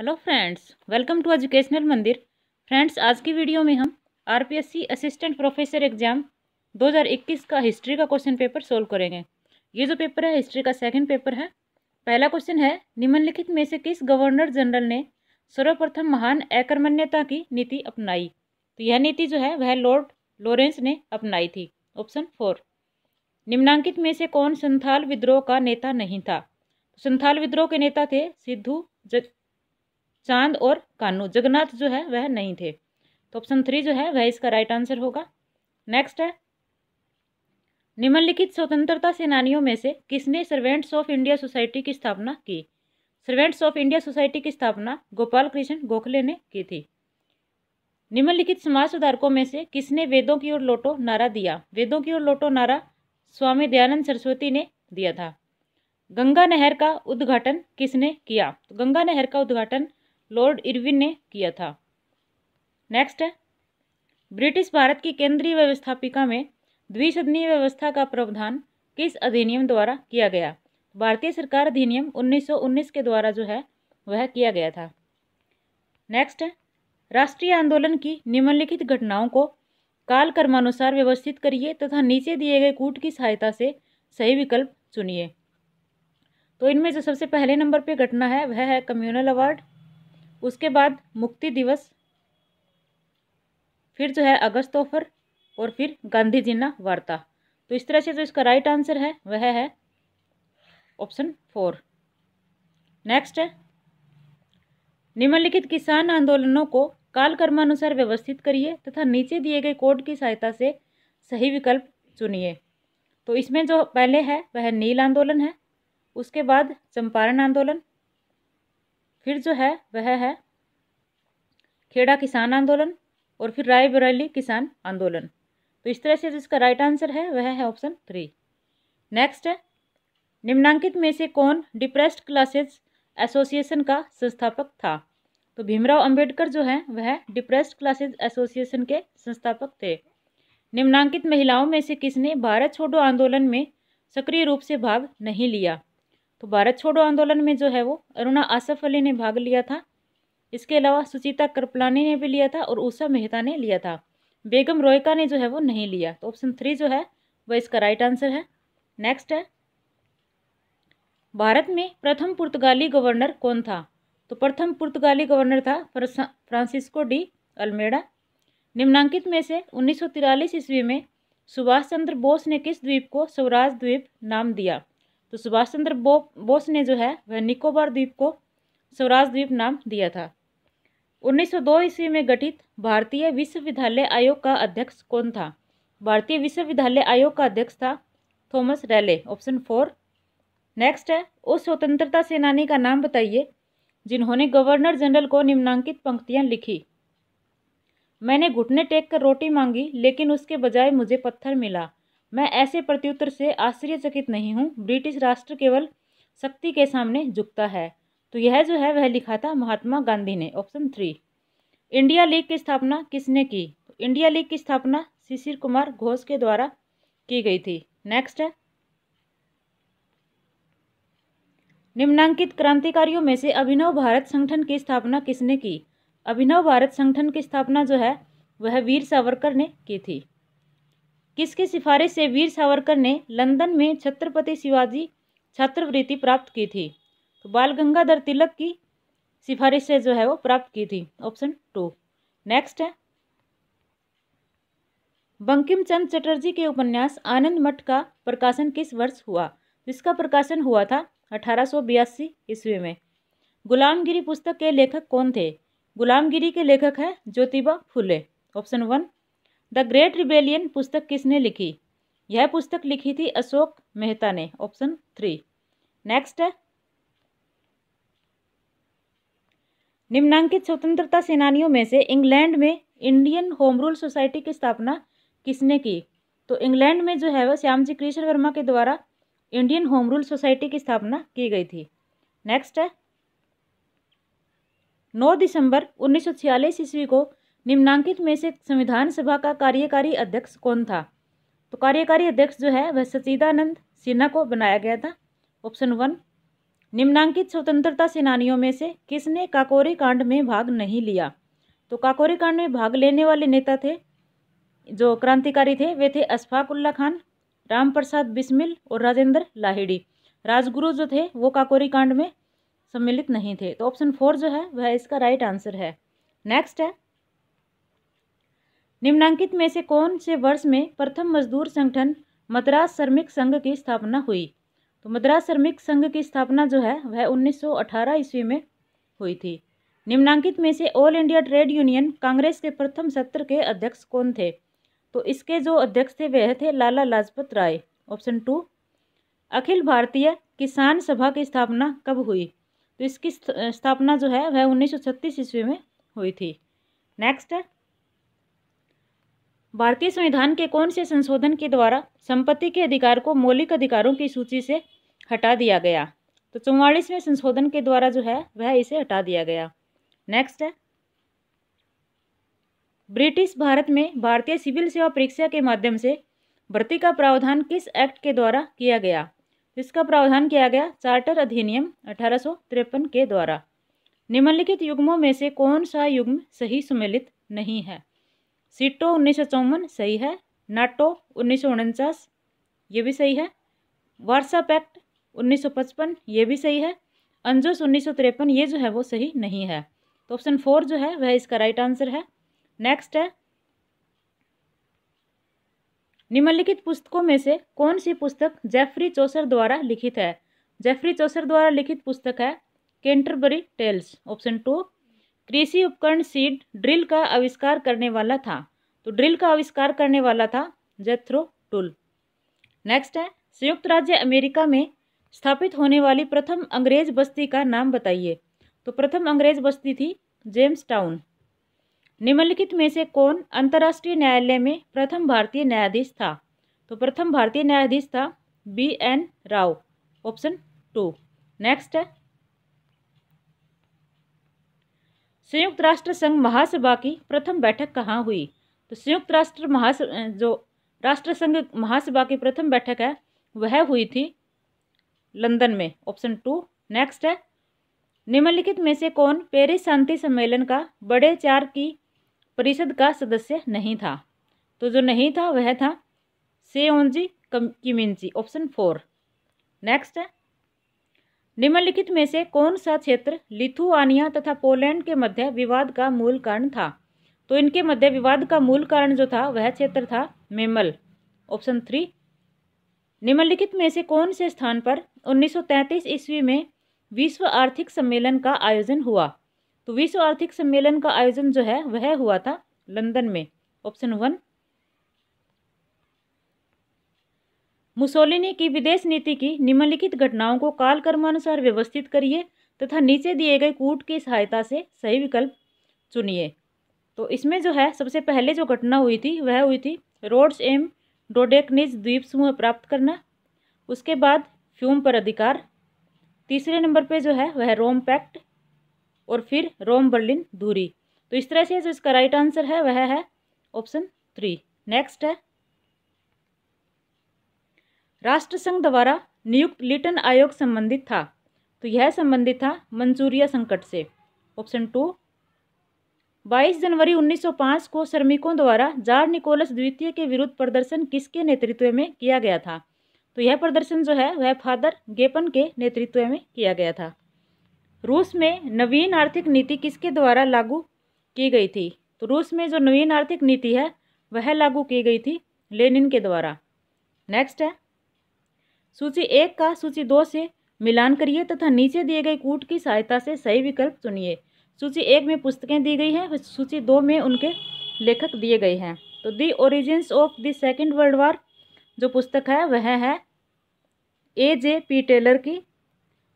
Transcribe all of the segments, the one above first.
hello friends welcome to educational Mandir friends आज की video में हम आरपीएससी असिस्टेंट प्रोफेसर एग्जाम 2021 का हिस्ट्री का क्वेश्चन पेपर सोल्व करेंगे ये जो पेपर है हिस्ट्री का सेकंड पेपर है पहला क्वेश्चन है निम्नलिखित में से किस गवर्नर जनरल ने सर्वप्रथम महान अकर्मण्यता की नीति अपनाई तो यह नीति जो है वह लॉर्ड लॉरेंस ने अपनाई थी ऑप्शन फोर निम्नांकित में से कौन संथाल विद्रोह का नेता नहीं था संथाल विद्रोह के नेता थे सिद्धू जग चांद और कानू जगन्नाथ जो है वह नहीं थे तो ऑप्शन थ्री जो है वह इसका राइट आंसर होगा नेक्स्ट है निम्नलिखित स्वतंत्रता सेनानियों में से किसने सर्वेंट्स ऑफ इंडिया सोसाइटी की स्थापना की सर्वेंट्स ऑफ इंडिया सोसाइटी की स्थापना गोपाल कृष्ण गोखले ने की थी निम्नलिखित समाज सुधारकों में से किसने वेदों की ओर लोटो नारा दिया वेदों की ओर लोटो नारा स्वामी दयानंद सरस्वती ने दिया था गंगा नहर का उद्घाटन किसने किया तो गंगा नहर का उद्घाटन लॉर्ड इरविन ने किया था नेक्स्ट है ब्रिटिश भारत की केंद्रीय व्यवस्थापिका में द्विसदनीय व्यवस्था का प्रावधान किस अधिनियम द्वारा किया गया भारतीय सरकार अधिनियम 1919 के द्वारा जो है वह किया गया था नेक्स्ट राष्ट्रीय आंदोलन की निम्नलिखित घटनाओं को काल कर्मानुसार व्यवस्थित करिए तथा नीचे दिए गए कूट की सहायता से सही विकल्प चुनिए तो इनमें जो सबसे पहले नंबर पे घटना है वह है कम्युनल अवार्ड उसके बाद मुक्ति दिवस फिर जो है अगस्त ऑफर और फिर गांधी ना वार्ता तो इस तरह से जो इसका राइट आंसर है वह है ऑप्शन फोर नेक्स्ट है निम्नलिखित किसान आंदोलनों को काल कर्मानुसार व्यवस्थित करिए तथा नीचे दिए गए कोड की सहायता से सही विकल्प चुनिए तो इसमें जो पहले है वह नील आंदोलन है उसके बाद चंपारण आंदोलन फिर जो है वह है खेड़ा किसान आंदोलन और फिर रायबरेली किसान आंदोलन तो इस तरह से जिसका राइट आंसर है वह है ऑप्शन थ्री नेक्स्ट है निम्नांकित में से कौन डिप्रेस्ड क्लासेज एसोसिएशन का संस्थापक था तो भीमराव अंबेडकर जो हैं वह डिप्रेस्ड क्लासेज एसोसिएशन के संस्थापक थे निम्नांकित महिलाओं में से किसने भारत छोड़ो आंदोलन में सक्रिय रूप से भाग नहीं लिया तो भारत छोड़ो आंदोलन में जो है वो अरुणा आसफ अली ने भाग लिया था इसके अलावा सुचिता कृपलानी ने भी लिया था और उषा मेहता ने लिया था बेगम रोयका ने जो है वो नहीं लिया तो ऑप्शन थ्री जो है वह इसका राइट आंसर है नेक्स्ट है भारत में प्रथम पुर्तगाली गवर्नर कौन था तो प्रथम पुर्तगाली गवर्नर था फ्रांसिस्को डी अल्मेडा निम्नांकित में से उन्नीस ईस्वी में सुभाष चंद्र बोस ने किस द्वीप को स्वराज द्वीप नाम दिया तो सुभाष चंद्र बो बोस ने जो है वह निकोबार द्वीप को स्वराज द्वीप नाम दिया था 1902 ईस्वी में गठित भारतीय विश्वविद्यालय आयोग का अध्यक्ष कौन था भारतीय विश्वविद्यालय आयोग का अध्यक्ष था Thomas Raleigh option four next है उस स्वतंत्रता सेनानी का नाम बताइए जिन्होंने गवर्नर जनरल को निम्नांकित पंक्तियाँ लिखी मैंने घुटने टेक कर रोटी मांगी लेकिन उसके बजाय मुझे पत्थर मिला मैं ऐसे प्रत्युत्तर से आश्चर्यचकित नहीं हूँ ब्रिटिश राष्ट्र केवल शक्ति के सामने झुकता है तो यह जो है वह लिखा था महात्मा गांधी ने ऑप्शन थ्री इंडिया लीग की स्थापना किसने की तो इंडिया लीग की स्थापना शिशिर कुमार घोष के द्वारा की गई थी नेक्स्ट है निम्नांकित क्रांतिकारियों में से अभिनव भारत संगठन की स्थापना किसने की अभिनव भारत संगठन की स्थापना जो है वह वीर सावरकर ने की थी किसकी सिफारिश से वीर सावरकर ने लंदन में छत्रपति शिवाजी छात्रवृत्ति प्राप्त की थी तो बाल गंगाधर तिलक की सिफारिश से जो है वो प्राप्त की थी ऑप्शन टू नेक्स्ट है बंकिम चंद चटर्जी के उपन्यास आनंद मठ का प्रकाशन किस वर्ष हुआ इसका प्रकाशन हुआ था अठारह ईस्वी में गुलामगिरी पुस्तक के लेखक कौन थे गुलामगिरी के लेखक हैं Jyotiba Phule option one the great rebellion पुस्तक किसने लिखी यह पुस्तक लिखी थी अशोक मेहता ने ऑप्शन थ्री नेक्स्ट है निम्नांकित स्वतंत्रता सेनानियों में से इंग्लैंड में इंडियन होम रूल सोसाइटी की स्थापना किसने की तो इंग्लैंड में जो है वह श्याम जी कृष्ण वर्मा के द्वारा इंडियन होम रूल सोसाइटी की स्थापना की गई थी नेक्स्ट है नौ दिसंबर छियालीस ईस्वी को निम्नांकित में से संविधान सभा का कार्यकारी अध्यक्ष कौन था तो कार्यकारी अध्यक्ष जो है वह सचिदानंद सिन्हा को बनाया गया था ऑप्शन वन निम्नांकित स्वतंत्रता सेनानियों में से किसने काकोरी कांड में भाग नहीं लिया तो काकोरी कांड में भाग लेने वाले नेता थे जो क्रांतिकारी थे वे थे अशफाकुल्ला खान राम प्रसाद बिस्मिल और राजेंद्र लाहिड़ी राजगुरु जो थे वो काकोरी कांड में सम्मिलित नहीं थे तो ऑप्शन फोर जो है वह इसका राइट आंसर है नेक्स्ट है निम्नांकित में से कौन से वर्ष में प्रथम मजदूर संगठन मद्रास श्रमिक संघ की स्थापना हुई तो मद्रास श्रमिक संघ की स्थापना जो है वह 1918 ईस्वी में हुई थी निम्नांकित में से All India Trade Union Congress के प्रथम सत्र के अध्यक्ष कौन थे तो इसके जो अध्यक्ष थे वह थे लाला लाजपत राय ऑप्शन टू अखिल भारतीय किसान सभा की स्थापना कब हुई तो इसकी स्थापना जो है वह उन्नीस ईस्वी में हुई थी नेक्स्ट भारतीय संविधान के कौन से संशोधन के द्वारा संपत्ति के अधिकार को मौलिक अधिकारों की सूची से हटा दिया गया तो चौवालीसवें संशोधन के द्वारा जो है वह इसे हटा दिया गया नेक्स्ट है ब्रिटिश भारत में भारतीय सिविल सेवा परीक्षा के माध्यम से भर्ती का प्रावधान किस एक्ट के द्वारा किया गया इसका प्रावधान किया गया चार्टर अधिनियम अठारह के द्वारा निम्नलिखित युग्मों में से कौन सा युग्म सही सम्मिलित नहीं है सीटो उन्नीस सौ चौवन सही है नाटो उन्नीस सौ उनचास ये भी सही है वार्सा पैक्ट उन्नीस सौ पचपन ये भी सही है अंजोस उन्नीस सौ तिरपन ये जो है वो सही नहीं है तो ऑप्शन फोर जो है वह इसका राइट आंसर है नेक्स्ट है निम्नलिखित पुस्तकों में से कौन सी पुस्तक जेफरी चौसर द्वारा लिखित है जेफरी चौसर द्वारा लिखित पुस्तक है कैंटरबरी टेल्स ऑप्शन टू कृषि उपकरण सीड ड्रिल का आविष्कार करने वाला था तो ड्रिल का आविष्कार करने वाला था जेथ्रो टुल नेक्स्ट है संयुक्त राज्य अमेरिका में स्थापित होने वाली प्रथम अंग्रेज बस्ती का नाम बताइए तो प्रथम अंग्रेज बस्ती थी जेम्स टाउन निम्नलिखित में से कौन अंतर्राष्ट्रीय न्यायालय में प्रथम भारतीय न्यायाधीश था तो प्रथम भारतीय न्यायाधीश था B N Rau option two next है संयुक्त राष्ट्र संघ महासभा की प्रथम बैठक कहाँ हुई तो संयुक्त राष्ट्र महासभा जो राष्ट्र संघ महासभा की प्रथम बैठक है वह हुई थी लंदन में ऑप्शन टू नेक्स्ट है निम्नलिखित में से कौन पेरिस शांति सम्मेलन का बड़े चार की परिषद का सदस्य नहीं था तो जो नहीं था वह था सेओंजी किमिनजी ऑप्शन फोर नेक्स्ट है निम्नलिखित में से कौन सा क्षेत्र लिथुआनिया तथा पोलैंड के मध्य विवाद का मूल कारण था तो इनके मध्य विवाद का मूल कारण जो था वह क्षेत्र था मेमल ऑप्शन थ्री निम्नलिखित में से कौन से स्थान पर 1933 ईस्वी में विश्व आर्थिक सम्मेलन का आयोजन हुआ तो विश्व आर्थिक सम्मेलन का आयोजन जो है वह हुआ था लंदन में ऑप्शन वन मुसोलिनी की विदेश नीति की निम्नलिखित घटनाओं को काल कर्मानुसार व्यवस्थित करिए तथा नीचे दिए गए कूट की सहायता से सही विकल्प चुनिए तो इसमें जो है सबसे पहले जो घटना हुई थी वह हुई थी रोड्स एम डोडेकनिज द्वीप समूह प्राप्त करना उसके बाद फ्यूम पर अधिकार तीसरे नंबर पे जो है वह रोम पैक्ट और फिर रोम बर्लिन दूरी तो इस तरह से जो इसका राइट आंसर है वह है ऑप्शन थ्री नेक्स्ट है राष्ट्रसंघ द्वारा नियुक्त लिटन आयोग संबंधित था तो यह संबंधित था मंचूरिया संकट से ऑप्शन टू 22 जनवरी 1905 को श्रमिकों द्वारा जार निकोलस द्वितीय के विरुद्ध प्रदर्शन किसके नेतृत्व में किया गया था तो यह प्रदर्शन जो है वह फादर गेपन के नेतृत्व में किया गया था रूस में नवीन आर्थिक नीति किसके द्वारा लागू की गई थी तो रूस में जो नवीन आर्थिक नीति है वह लागू की गई थी लेनिन के द्वारा नेक्स्ट है सूची एक का सूची दो से मिलान करिए तथा नीचे दिए गए कूट की सहायता से सही विकल्प चुनिए सूची एक में पुस्तकें दी गई हैं सूची दो में उनके लेखक दिए गए हैं तो the origin of the second world war जो पुस्तक है वह है ए जे पी टेलर की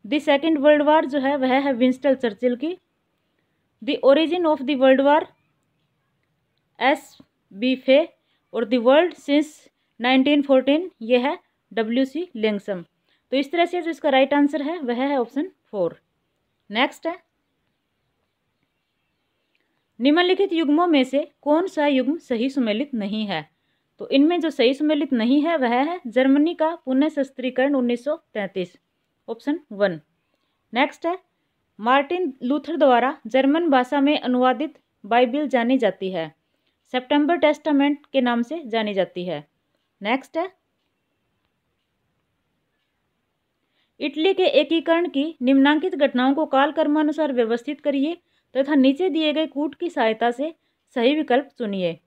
द सेकेंड वर्ल्ड वार जो है वह है विंस्टल चर्चिल की the origin of the world war S B Fay और द वर्ल्ड सिंस 1914 ये है डब्ल्यू सी लेंगसम तो इस तरह से जो इसका राइट आंसर है वह है ऑप्शन फोर नेक्स्ट है निम्नलिखित युग्मों में से कौन सा युग्म सही सुमेलित नहीं है तो इनमें जो सही सुमेलित नहीं है वह है जर्मनी का पुनः शस्त्रीकरण उन्नीस ऑप्शन वन नेक्स्ट है मार्टिन लूथर द्वारा जर्मन भाषा में अनुवादित बाइबिल जानी जाती है सेप्टेम्बर टेस्टामेंट के नाम से जानी जाती है नेक्स्ट है इटली के एकीकरण की निम्नांकित घटनाओं को कर्मानुसार व्यवस्थित करिए तथा नीचे दिए गए कूट की सहायता से सही विकल्प चुनिए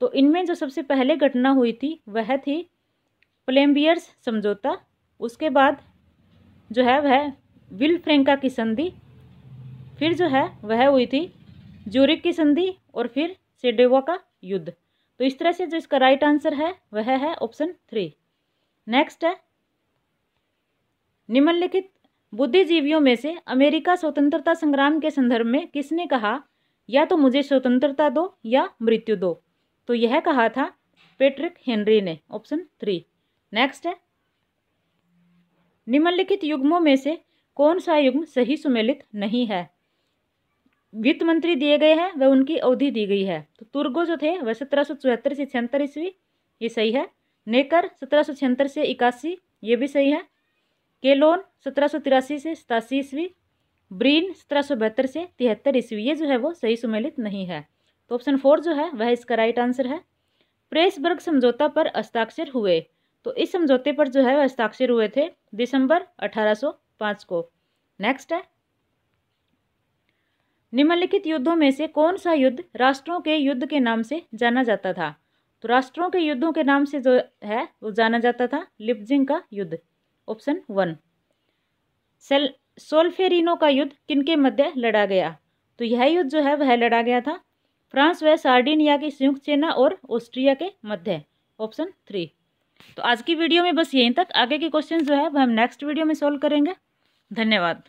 तो इनमें जो सबसे पहले घटना हुई थी वह थी प्लेम्बियर्स समझौता उसके बाद जो है वह विल फ्रेंका की संधि फिर जो है वह हुई थी जूरिक की संधि और फिर सेडेवा का युद्ध तो इस तरह से जो इसका राइट आंसर है वह है ऑप्शन थ्री नेक्स्ट है निम्नलिखित बुद्धिजीवियों में से अमेरिका स्वतंत्रता संग्राम के संदर्भ में किसने कहा या तो मुझे स्वतंत्रता दो या मृत्यु दो तो यह कहा था पेट्रिक हेनरी ने ऑप्शन थ्री नेक्स्ट है निम्नलिखित युग्मों में से कौन सा युग्म सही सुमेलित नहीं है वित्त मंत्री दिए गए हैं वह उनकी अवधि दी गई है तो तुर्गो जो थे वह सत्रह सौ चौहत्तर से छिहत्तर ईस्वी ये सही है नेकर सत्रह सौ छिहत्तर से इक्यासी ये भी सही है केलोन सत्रह सौ तिरासी से सतासी ईस्वी ब्रीन सत्रह सौ बहत्तर से तिहत्तर ईस्वी ये जो है वो सही सुमेलित नहीं है तो ऑप्शन फोर जो है वह इसका राइट आंसर है प्रेसबर्ग समझौता पर हस्ताक्षर हुए तो इस समझौते पर जो है वह हस्ताक्षर हुए थे दिसंबर 1805 को नेक्स्ट है निम्नलिखित युद्धों में से कौन सा युद्ध राष्ट्रों के युद्ध के नाम से जाना जाता था तो राष्ट्रों के युद्धों के नाम से जो है वो जाना जाता था लिपजिंग का युद्ध ऑप्शन वन सेल सोल्फेरिनो का युद्ध किनके मध्य लड़ा गया तो यह युद्ध जो है वह लड़ा गया था फ्रांस व सार्डिनिया की संयुक्त सेना और ऑस्ट्रिया के मध्य ऑप्शन थ्री तो आज की वीडियो में बस यहीं तक आगे के क्वेश्चन जो है वह हम नेक्स्ट वीडियो में सॉल्व करेंगे धन्यवाद